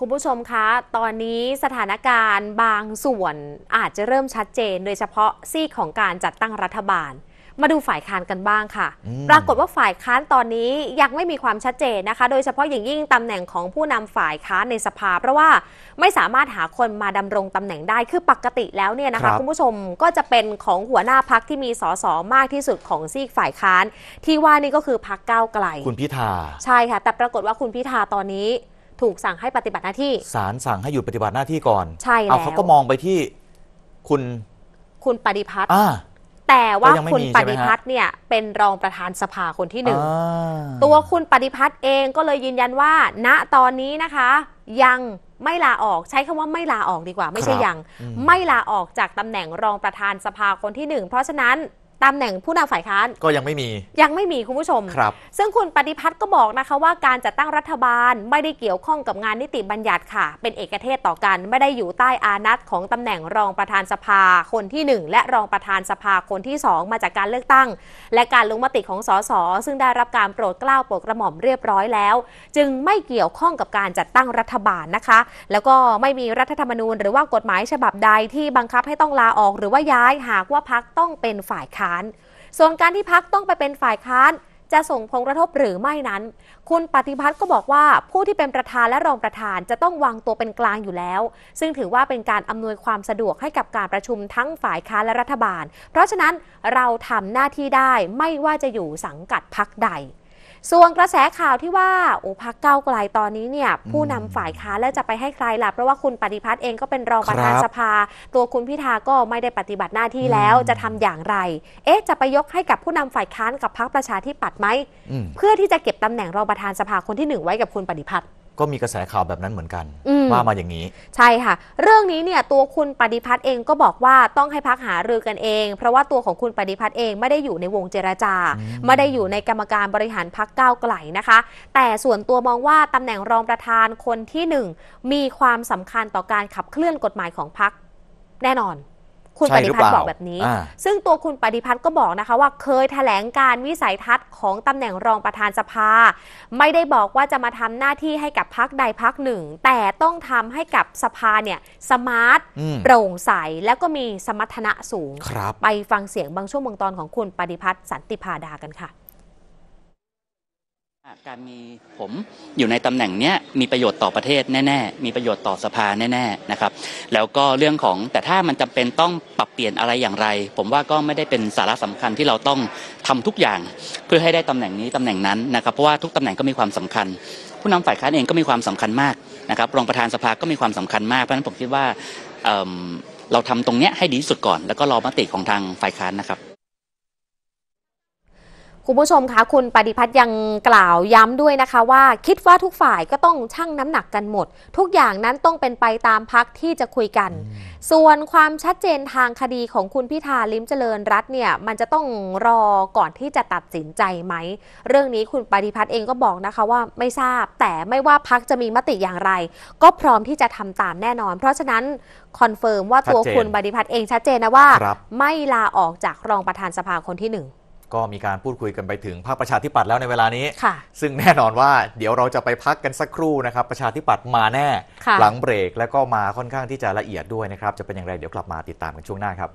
คุณผู้ชมคะ ตอนนี้สถานการณ์บางส่วนอาจจะเริ่มชัดเจน โดยเฉพาะซีกของการจัดตั้งรัฐบาล มาดูฝ่ายค้านกันบ้างค่ะ ปรากฏว่าฝ่ายค้านตอนนี้ยังไม่มีความชัดเจนนะคะ โดยเฉพาะอย่างยิ่งตำแหน่งของผู้นำฝ่ายค้านในสภาเพราะว่าไม่สามารถหาคนมาดำรงตำแหน่งได้ คือปกติแล้วเนี่ยนะคะคคุณผู้ชมก็จะเป็นของหัวหน้าพักที่มีสสมากที่สุดของซีกฝ่ายค้าน ที่ว่านี่ก็คือพักก้าวไกล คุณพิธา ใช่ค่ะ แต่ปรากฏว่าคุณพิธาตอนนี้ถูกสั่งให้ปฏิบัติหน้าที่ศาลสั่งให้หยุดปฏิบัติหน้าที่ก่อน ใช่แล้วเขาก็มองไปที่คุณคุณปฏิพัฒน์อ่าแต่ว่าคุณปฏิพัฒน์เนี่ยเป็นรองประธานสภาคนที่หนึ่งตัวคุณปฏิพัฒน์เองก็เลยยืนยันว่า ณตอนนี้นะคะ ยังไม่ลาออกใช้คำว่าไม่ลาออกดีกว่า ไม่ใช่ยังมไม่ลาออกจากตำแหน่งรองประธานสภาคนที่หนึ่งเพราะฉะนั้นตำแหน่งผู้นำฝ่ายค้านก็ยังไม่มี ยังไม่มีคุณผู้ชมครับซึ่งคุณปฏิพัฒน์ก็บอกนะคะ ว่าการจัดตั้งรัฐบาล ไม่ได้เกี่ยวข้องกับงานนิติบัญญัติค่ะ เป็นเอกเทศต่อกันไม่ได้อยู่ใต้อานัตของตำแหน่งรองประธานสภาคนที่ 1 และรองประธานสภาคนที่ 2 มาจากการเลือกตั้ง และการลงมติของสสซึ่งได้รับการโปรดเกล้าโปรดกระหม่อมเรียบร้อยแล้ว จึงไม่เกี่ยวข้องกับการจัดตั้งรัฐบาลนะคะ แล้วก็ไม่มีรัฐธรรมนูญหรือว่ากฎหมายฉบับใดที่บังคับให้ต้องลาออกหรือว่าย้ายหากว่าพักต้องเป็นฝ่ายค้านค้านส่วนการที่พักต้องไปเป็นฝ่ายค้าน จะส่งผลกระทบหรือไม่นั้น คุณปฏิพัฒน์ก็บอกว่าผู้ที่เป็นประธานและรองประธานจะต้องวางตัวเป็นกลางอยู่แล้ว ซึ่งถือว่าเป็นการอำนวยความสะดวกให้กับการประชุมทั้งฝ่ายค้านและรัฐบาล เพราะฉะนั้นเราทำหน้าที่ได้ไม่ว่าจะอยู่สังกัดพักใดส่วนกระแสข่าวที่ว่าโอ้พักเก้าไกลตอนนี้เนี่ยผู้นำฝ่ายค้านแล้วจะไปให้ใครล่ะเพราะว่าคุณปฏิพัฒน์เองก็เป็นรองประธานสภา ตัวคุณพิธาก็ไม่ได้ปฏิบัติหน้าที่แล้วจะทำอย่างไรเอ๊ะจะไปยกให้กับผู้นำฝ่ายค้านกับพักประชาธิปัตย์ไหม เพื่อที่จะเก็บตำแหน่งรองประธานสภาคนที่หนึ่งไว้กับคุณปฏิพัฒน์ก็มีกระแสข่าวแบบนั้นเหมือนกันว่ามาอย่างนี้ใช่ค่ะ เรื่องนี้เนี่ยตัวคุณปฏิพัฒน์เองก็บอกว่าต้องให้พักหารือกันเอง เพราะว่าตัวของคุณปฏิพัฒน์เองไม่ได้อยู่ในวงเจรจาไม่ได้อยู่ในกรรมการบริหารพักก้าวไกลนะคะ แต่ส่วนตัวมองว่าตำแหน่งรองประธานคนที่ 1 มีความสำคัญต่อการขับเคลื่อนกฎหมายของพักแน่นอนคุณปฏิพัฒน์บอกแบบนี้ ซึ่งตัวคุณปฏิพัฒน์ก็บอกนะคะว่าเคยแถลงการวิสัยทัศน์ของตำแหน่งรองประธานสภา ไม่ได้บอกว่าจะมาทำหน้าที่ให้กับพักใดพักหนึ่ง แต่ต้องทำให้กับสภาเนี่ยสมาร์ท โปร่งใส แล้วก็มีสมรรถนะสูง ไปฟังเสียงบางช่วงบางตอนของคุณปฏิพัฒน์สันติพาดากันค่ะการมีผมอยู่ในตำแหน่งเนี้ยมีประโยชน์ต่อประเทศแน่ ๆ มีประโยชน์ต่อสภาแน่ๆนะครับ แล้วก็เรื่องของแต่ถ้ามันจำเป็นต้องปรับเปลี่ยนอะไรอย่างไร ผมว่าก็ไม่ได้เป็นสาระสำคัญที่เราต้องทำทุกอย่างเพื่อให้ได้ตำแหน่งนี้ตำแหน่งนั้นนะครับเพราะว่าทุกตำแหน่งก็มีความสำคัญ ผู้นำฝ่ายค้านเองก็มีความสำคัญมากนะครับ รองประธานสภาก็มีความสำคัญ มากเพราะฉะนั้นผมคิดว่าเราทำตรงเนี้ยให้ดีสุดก่อนแล้วก็รอมติของทางฝ่ายค้านนะครับคุณผู้ชมคะคุณปฏิพัฒน์ยังกล่าวย้ำด้วยนะคะว่าคิดว่าทุกฝ่ายก็ต้องชั่งน้ำหนักกันหมด ทุกอย่างนั้นต้องเป็นไปตามพักที่จะคุยกัน ส่วนความชัดเจนทางคดีของคุณพิธาลิมเจริญรัตน์เนี่ย มันจะต้องรอก่อนที่จะตัดสินใจไหมเรื่องนี้คุณปฏิพัฒน์เองก็บอกนะคะว่าไม่ทราบแต่ไม่ว่าพักจะมีมติอย่างไร ก็พร้อมที่จะทำตามแน่นอน เพราะฉะนั้นคอนเฟิร์มว่าตัวคุณปฏิพัฒน์เองชัดเจนนะว่าไม่ลาออกจากรองประธานสภาคนที่หนึ่งก็มีการพูดคุยกันไปถึง ภาคประชาธิปัตย์แล้วในเวลานี้ ซึ่งแน่นอนว่าเดี๋ยวเราจะไปพักกันสักครู่นะครับ ประชาธิปัตย์มาแน่หลังเบรกแล้วก็มาค่อนข้างที่จะละเอียดด้วยนะครับจะเป็นอย่างไรเดี๋ยวกลับมาติดตามกันช่วงหน้าครับ